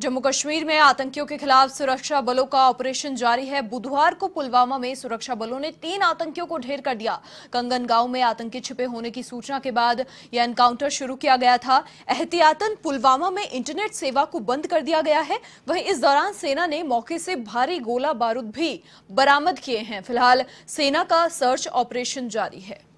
जम्मू कश्मीर में आतंकियों के खिलाफ सुरक्षा बलों का ऑपरेशन जारी है बुधवार को पुलवामा में सुरक्षा बलों ने तीन आतंकियों को ढेर कर दिया कंगन गांव में आतंकी छिपे होने की सूचना के बाद यह एनकाउंटर शुरू किया गया था एहतियातन पुलवामा में इंटरनेट सेवा को बंद कर दिया गया है वहीं इस दौरान सेना ने मौके से भारी गोला बारूद भी बरामद किए हैं फिलहाल सेना का सर्च ऑपरेशन जारी है